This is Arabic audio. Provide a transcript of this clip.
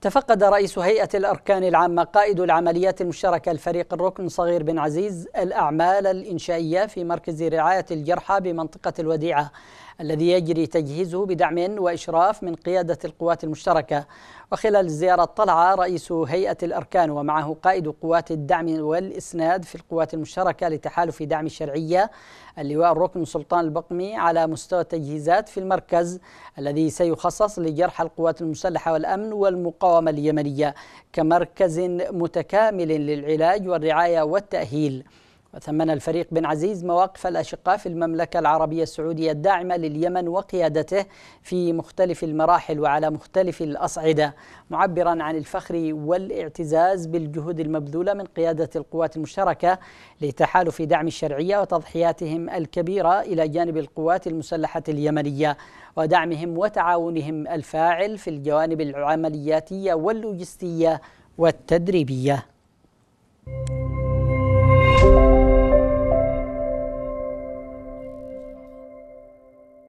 تفقد رئيس هيئة الأركان العامة قائد العمليات المشتركة الفريق الركن صغير بن عزيز الأعمال الإنشائية في مركز رعاية الجرحى بمنطقة الوديعة الذي يجري تجهيزه بدعم وإشراف من قيادة القوات المشتركة وخلال الزيارة طلع رئيس هيئة الأركان ومعه قائد قوات الدعم والإسناد في القوات المشتركة لتحالف دعم الشرعية اللواء الركن سلطان البقمي على مستوى التجهيزات في المركز الذي سيخصص لجرحى القوات المسلحة والأمن والمقاومة اليمنية كمركز متكامل للعلاج والرعاية والتأهيل وثمن الفريق بن عزيز مواقف الأشقاء في المملكة العربية السعودية الداعمة لليمن وقيادته في مختلف المراحل وعلى مختلف الأصعدة معبرا عن الفخر والاعتزاز بالجهود المبذولة من قيادة القوات المشتركة لتحالف دعم الشرعية وتضحياتهم الكبيرة إلى جانب القوات المسلحة اليمنية ودعمهم وتعاونهم الفاعل في الجوانب العملياتية واللوجستية والتدريبية. thank you